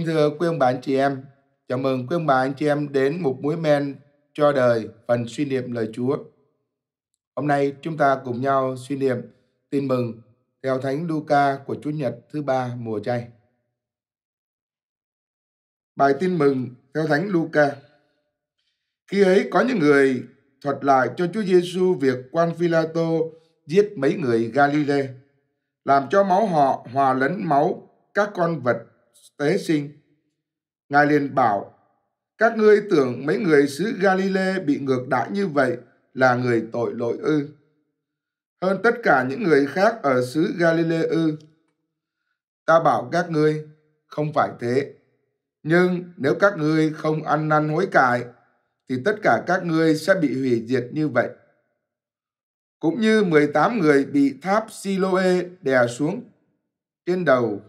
Kính thưa quý ông bà anh chị em, chào mừng quý ông bà anh chị em đến một mũi men cho đời phần suy niệm lời Chúa. Hôm nay chúng ta cùng nhau suy niệm tin mừng theo Thánh Luca của Chúa Nhật thứ ba mùa chay. Bài tin mừng theo Thánh Luca. Khi ấy có những người thuật lại cho Chúa Giêsu việc quan Phi-la-tô giết mấy người Galile, làm cho máu họ hòa lẫn máu các con vật tế sinh Ngài liền bảo, các ngươi tưởng mấy người xứ Galile bị ngược đãi như vậy là người tội lỗi ư. Hơn tất cả những người khác ở xứ Galile ư. Ta bảo các ngươi, không phải thế. Nhưng nếu các ngươi không ăn năn hối cải, thì tất cả các ngươi sẽ bị hủy diệt như vậy. Cũng như 18 người bị tháp Siloe đè xuống trên đầu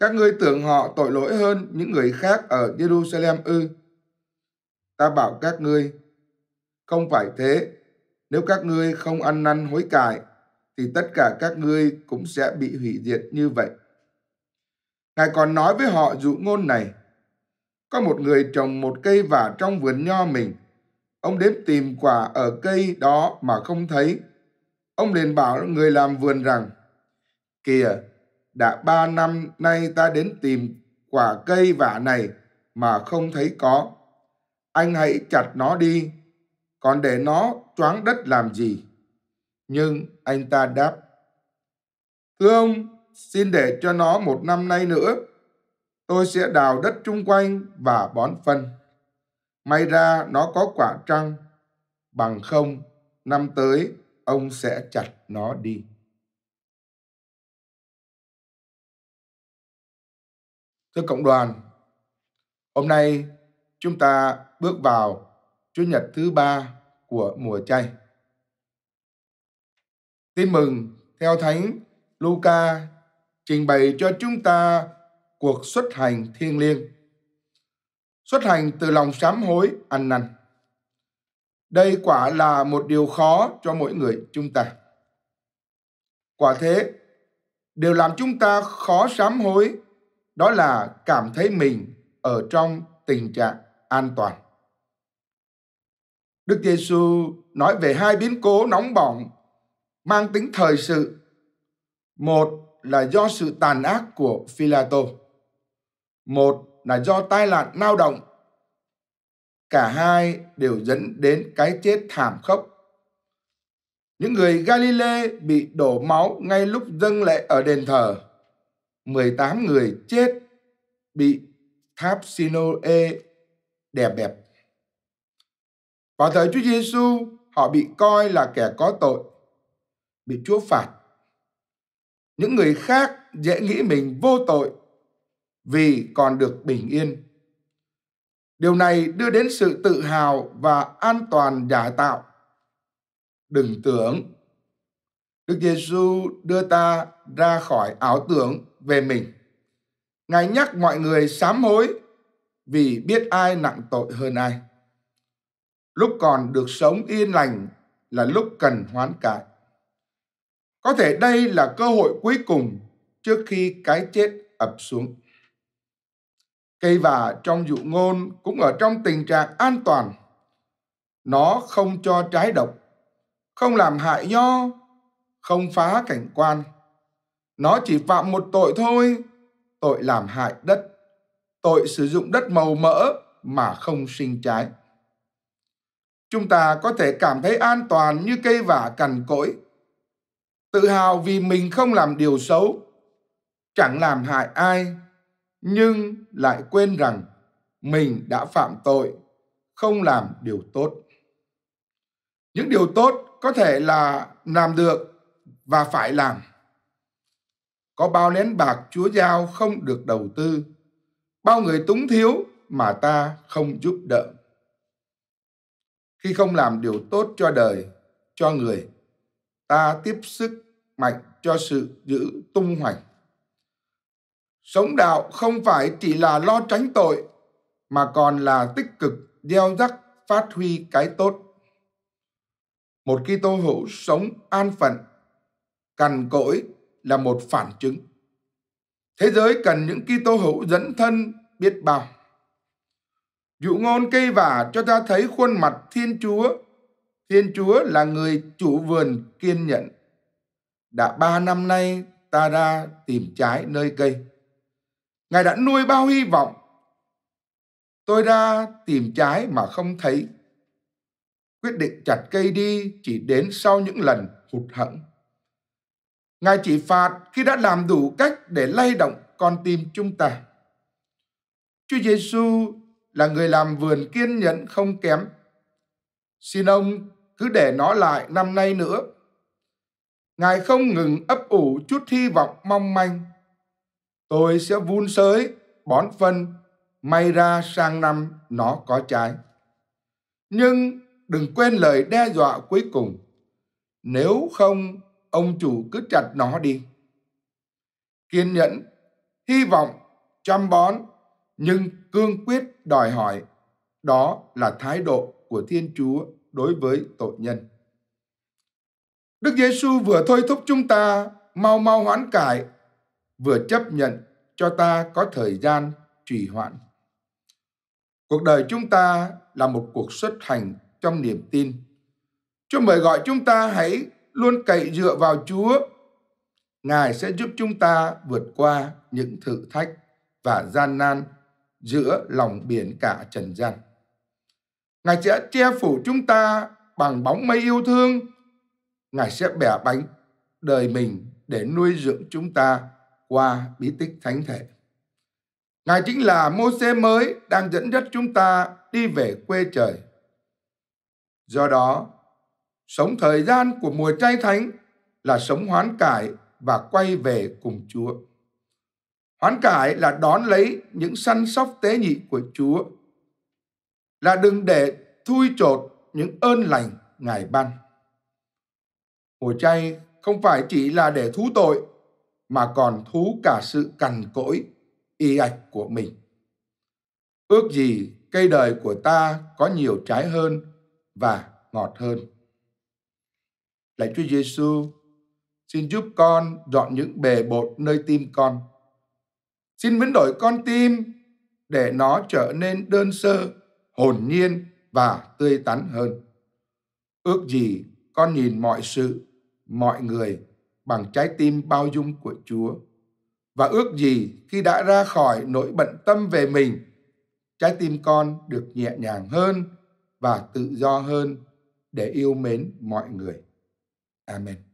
các ngươi tưởng họ tội lỗi hơn những người khác ở Jerusalem ư? Ta bảo các ngươi, không phải thế. Nếu các ngươi không ăn năn hối cải, thì tất cả các ngươi cũng sẽ bị hủy diệt như vậy. Ngài còn nói với họ dụ ngôn này, có một người trồng một cây vả trong vườn nho mình. Ông đến tìm quả ở cây đó mà không thấy. Ông liền bảo người làm vườn rằng, Kìa, đã ba năm nay ta đến tìm quả cây vả này mà không thấy có. Anh hãy chặt nó đi, còn để nó choáng đất làm gì? Nhưng anh ta đáp, Thưa ông, xin để cho nó một năm nay nữa. Tôi sẽ đào đất chung quanh và bón phân. May ra nó có quả trăng. Bằng không, năm tới ông sẽ chặt nó đi. Thưa cộng đoàn, hôm nay chúng ta bước vào Chủ nhật thứ ba của mùa chay. Tin mừng theo Thánh Luca trình bày cho chúng ta cuộc xuất hành thiêng liêng. Xuất hành từ lòng sám hối ăn năn. Đây quả là một điều khó cho mỗi người chúng ta. Quả thế, điều làm chúng ta khó sám hối đó là cảm thấy mình ở trong tình trạng an toàn. Đức Giêsu nói về hai biến cố nóng bỏng mang tính thời sự. Một là do sự tàn ác của Philato. Một là do tai nạn lao động. Cả hai đều dẫn đến cái chết thảm khốc. Những người Galilee bị đổ máu ngay lúc dâng lễ ở đền thờ 18 người chết bị tháp Sinoe đè bẹp. Vào thời Chúa Giêsu, họ bị coi là kẻ có tội, bị Chúa phạt. Những người khác dễ nghĩ mình vô tội vì còn được bình yên. Điều này đưa đến sự tự hào và an toàn giả tạo. Đừng tưởng Đức Giêsu đưa ta ra khỏi ảo tưởng về mình. Ngài nhắc mọi người sám hối vì biết ai nặng tội hơn ai. Lúc còn được sống yên lành là lúc cần hoán cải. Có thể đây là cơ hội cuối cùng trước khi cái chết ập xuống. Cây vả trong dụ ngôn cũng ở trong tình trạng an toàn. Nó không cho trái độc, không làm hại nho, không phá cảnh quan nó chỉ phạm một tội thôi, tội làm hại đất, tội sử dụng đất màu mỡ mà không sinh trái. Chúng ta có thể cảm thấy an toàn như cây vả cằn cỗi, tự hào vì mình không làm điều xấu, chẳng làm hại ai, nhưng lại quên rằng mình đã phạm tội, không làm điều tốt. Những điều tốt có thể là làm được và phải làm có bao nén bạc chúa giao không được đầu tư bao người túng thiếu mà ta không giúp đỡ khi không làm điều tốt cho đời cho người ta tiếp sức mạnh cho sự giữ tung hoành sống đạo không phải chỉ là lo tránh tội mà còn là tích cực gieo rắc phát huy cái tốt một khi tô hữu sống an phận cằn cỗi là một phản chứng. Thế giới cần những Kitô hữu dẫn thân biết bao. Dụ ngôn cây vả cho ta thấy khuôn mặt Thiên Chúa. Thiên Chúa là người chủ vườn kiên nhẫn. Đã ba năm nay ta ra tìm trái nơi cây. Ngài đã nuôi bao hy vọng. Tôi ra tìm trái mà không thấy. Quyết định chặt cây đi chỉ đến sau những lần hụt hẫng. Ngài chỉ phạt khi đã làm đủ cách để lay động con tim chúng ta. Chúa Giêsu là người làm vườn kiên nhẫn không kém. Xin ông cứ để nó lại năm nay nữa. Ngài không ngừng ấp ủ chút hy vọng mong manh. Tôi sẽ vun sới, bón phân, may ra sang năm nó có trái. Nhưng đừng quên lời đe dọa cuối cùng. Nếu không ông chủ cứ chặt nó đi. Kiên nhẫn, hy vọng, chăm bón, nhưng cương quyết đòi hỏi. Đó là thái độ của Thiên Chúa đối với tội nhân. Đức Giêsu vừa thôi thúc chúng ta mau mau hoán cải, vừa chấp nhận cho ta có thời gian trì hoãn. Cuộc đời chúng ta là một cuộc xuất hành trong niềm tin. Chúa mời gọi chúng ta hãy luôn cậy dựa vào Chúa, Ngài sẽ giúp chúng ta vượt qua những thử thách và gian nan giữa lòng biển cả trần gian. Ngài sẽ che phủ chúng ta bằng bóng mây yêu thương. Ngài sẽ bẻ bánh đời mình để nuôi dưỡng chúng ta qua bí tích thánh thể. Ngài chính là mô xê mới đang dẫn dắt chúng ta đi về quê trời. Do đó, sống thời gian của mùa chay thánh là sống hoán cải và quay về cùng Chúa. Hoán cải là đón lấy những săn sóc tế nhị của Chúa, là đừng để thui chột những ơn lành Ngài ban. Mùa chay không phải chỉ là để thú tội, mà còn thú cả sự cằn cỗi, y ạch của mình. Ước gì cây đời của ta có nhiều trái hơn và ngọt hơn. Lạy Chúa Giêsu, xin giúp con dọn những bề bột nơi tim con. Xin biến đổi con tim để nó trở nên đơn sơ, hồn nhiên và tươi tắn hơn. Ước gì con nhìn mọi sự, mọi người bằng trái tim bao dung của Chúa. Và ước gì khi đã ra khỏi nỗi bận tâm về mình, trái tim con được nhẹ nhàng hơn và tự do hơn để yêu mến mọi người. Amén.